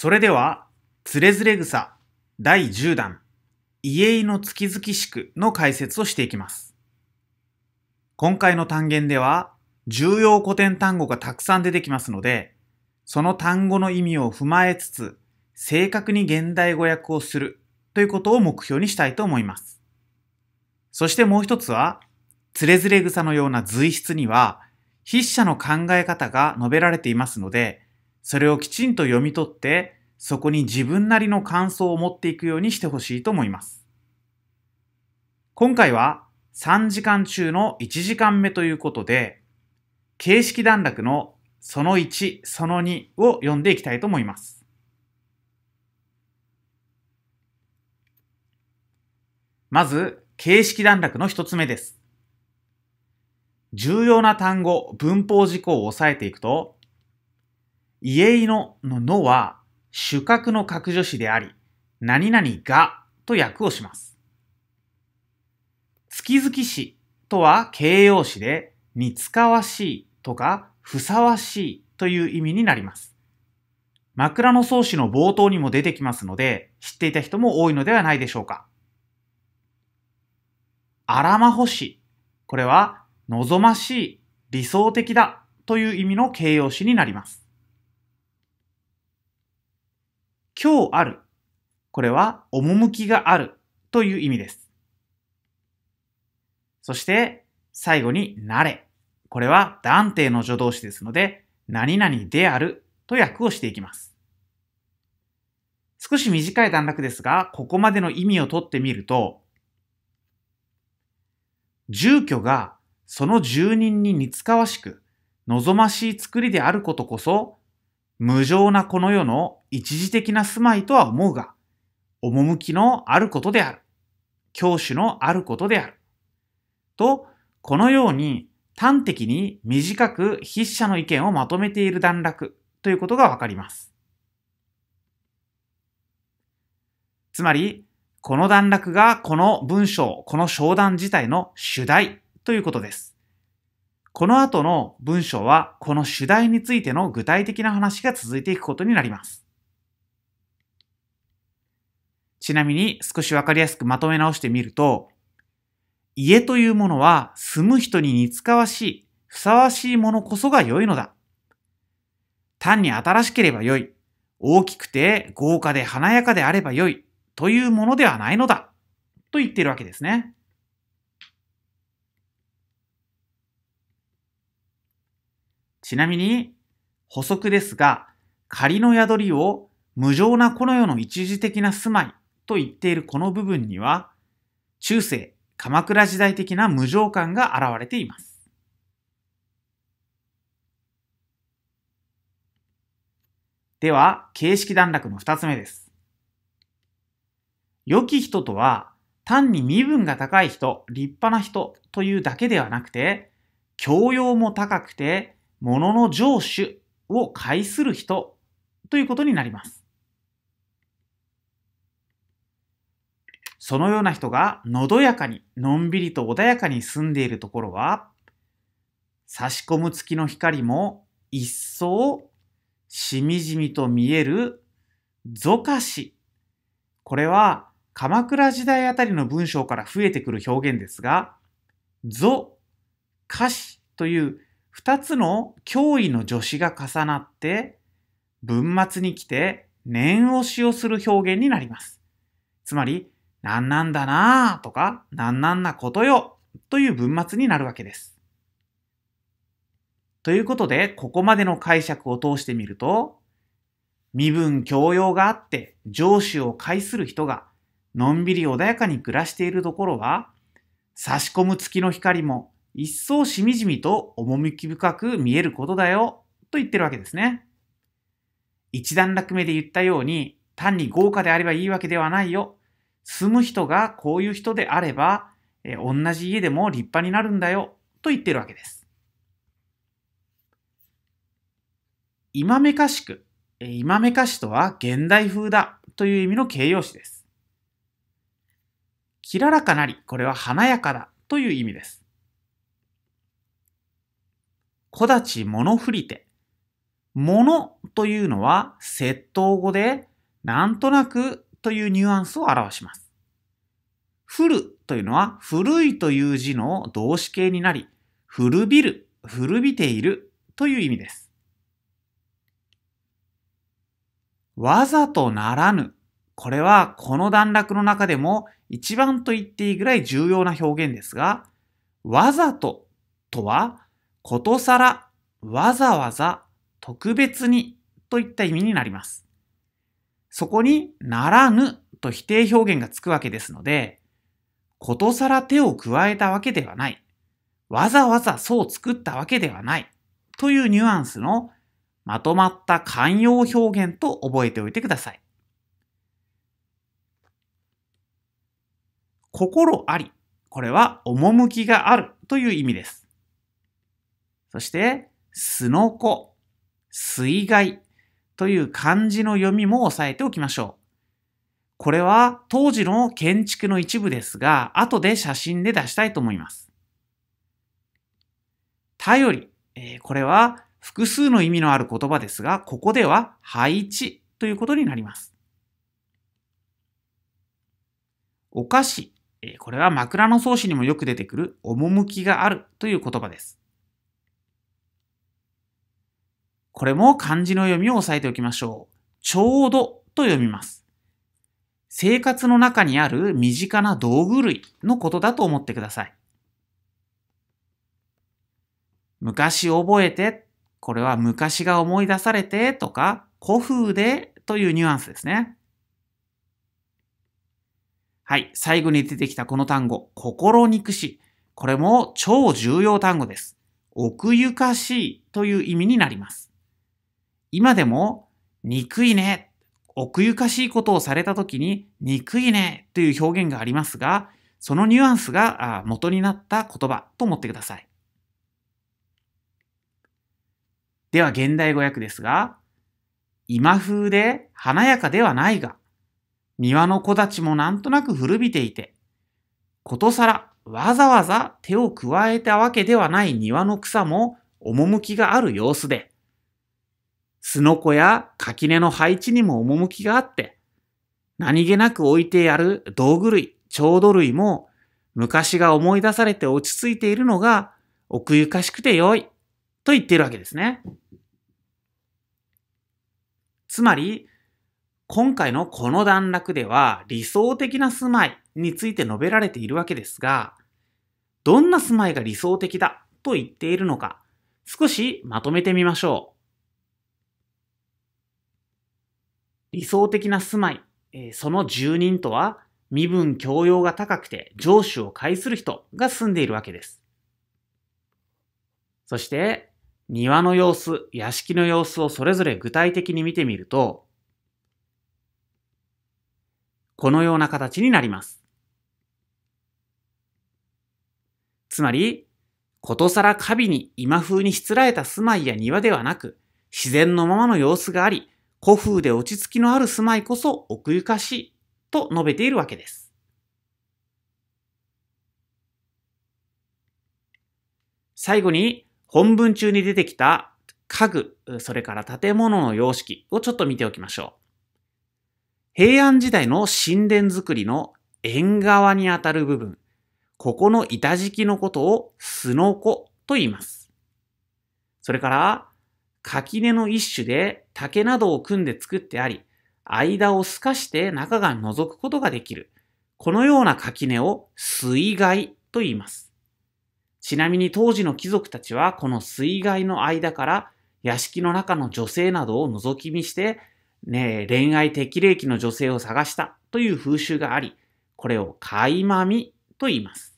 それでは、つれずれ草第10弾、家井の月々宿の解説をしていきます。今回の単元では、重要古典単語がたくさん出てきますので、その単語の意味を踏まえつつ、正確に現代語訳をするということを目標にしたいと思います。そしてもう一つは、つれずれ草のような随筆には、筆者の考え方が述べられていますので、それをきちんと読み取って、そこに自分なりの感想を持っていくようにしてほしいと思います。今回は3時間中の1時間目ということで、形式段落のその1、その2を読んでいきたいと思います。まず、形式段落の一つ目です。重要な単語、文法事項を押さえていくと、家犬ののは主格の格助詞であり、何々がと訳をします。月月詞とは形容詞で、似つかわしいとかふさわしいという意味になります。枕草子の冒頭にも出てきますので、知っていた人も多いのではないでしょうか。あらまほし。これは、望ましい、理想的だという意味の形容詞になります。今日ある。これは、趣があるという意味です。そして、最後に、なれ。これは、断定の助動詞ですので、何々であると訳をしていきます。少し短い段落ですが、ここまでの意味をとってみると、住居がその住人に似つかわしく、望ましい作りであることこそ、無情なこの世の一時的な住まいとは思うが、趣のあることである。教師のあることである。と、このように端的に短く筆者の意見をまとめている段落ということがわかります。つまり、この段落がこの文章、この商談自体の主題ということです。この後の文章はこの主題についての具体的な話が続いていくことになります。ちなみに少しわかりやすくまとめ直してみると、家というものは住む人に似つかわしい、ふさわしいものこそが良いのだ。単に新しければ良い、大きくて豪華で華やかであれば良いというものではないのだ、と言っているわけですね。ちなみに、補足ですが、仮の宿りを無常なこの世の一時的な住まいと言っているこの部分には、中世、鎌倉時代的な無常感が現れています。では、形式段落の二つ目です。良き人とは、単に身分が高い人、立派な人というだけではなくて、教養も高くて、物の上手を介する人ということになります。そのような人がのどやかに、のんびりと穏やかに住んでいるところは、差し込む月の光も一層しみじみと見える俗歌詞。これは鎌倉時代あたりの文章から増えてくる表現ですが、俗歌詞という二つの脅威の助詞が重なって、文末に来て念押しをする表現になります。つまり、なんなんだなぁとか、なんなんなことよという文末になるわけです。ということで、ここまでの解釈を通してみると、身分教養があって上司を介する人がのんびり穏やかに暮らしているところは、差し込む月の光も一層しみじみと趣深く見えることだよと言ってるわけですね。一段落目で言ったように、単に豪華であればいいわけではないよ。住む人がこういう人であれば、え同じ家でも立派になるんだよと言ってるわけです。今めかしく、今めかしとは現代風だという意味の形容詞です。きららかなり、これは華やかだという意味です。小立ち物振り手。物というのは窃盗語で、なんとなくというニュアンスを表します。振るというのは古いという字の動詞形になり、古びる、古びているという意味です。わざとならぬ。これはこの段落の中でも一番と言っていいぐらい重要な表現ですが、わざととはことさら、わざわざ、特別にといった意味になります。そこにならぬと否定表現がつくわけですので、ことさら手を加えたわけではない。わざわざそう作ったわけではない。というニュアンスのまとまった慣用表現と覚えておいてください。心あり。これは趣があるという意味です。そして、すのこ、水害という漢字の読みも押さえておきましょう。これは当時の建築の一部ですが、後で写真で出したいと思います。頼り、えこれは複数の意味のある言葉ですが、ここでは配置ということになります。お菓子、これは枕草子にもよく出てくる趣があるという言葉です。これも漢字の読みを押さえておきましょう。ちょうどと読みます。生活の中にある身近な道具類のことだと思ってください。昔覚えて、これは昔が思い出されてとか、古風でというニュアンスですね。はい、最後に出てきたこの単語、心憎し。これも超重要単語です。奥ゆかしいという意味になります。今でも、憎いね、奥ゆかしいことをされた時に、憎いねという表現がありますが、そのニュアンスが元になった言葉と思ってください。では現代語訳ですが、今風で華やかではないが、庭の木立もなんとなく古びていて、ことさらわざわざ手を加えたわけではない庭の草も趣がある様子で、すのこや垣根の配置にも趣があって、何気なく置いてある道具類、調度類も昔が思い出されて落ち着いているのが奥ゆかしくて良いと言っているわけですね。つまり、今回のこの段落では理想的な住まいについて述べられているわけですが、どんな住まいが理想的だと言っているのか、少しまとめてみましょう。理想的な住まい、えー、その住人とは身分教養が高くて上司を介する人が住んでいるわけです。そして、庭の様子、屋敷の様子をそれぞれ具体的に見てみると、このような形になります。つまり、ことさら華美に今風にしつらえた住まいや庭ではなく、自然のままの様子があり、古風で落ち着きのある住まいこそ奥ゆかしいと述べているわけです。最後に本文中に出てきた家具、それから建物の様式をちょっと見ておきましょう。平安時代の神殿造りの縁側にあたる部分、ここの板敷きのことをすのこと言います。それから、垣根の一種で竹などを組んで作ってあり、間を透かして中が覗くことができる。このような垣根を水害と言います。ちなみに当時の貴族たちはこの水害の間から屋敷の中の女性などを覗き見して、ね、恋愛適齢期の女性を探したという風習があり、これを垣いまみと言います。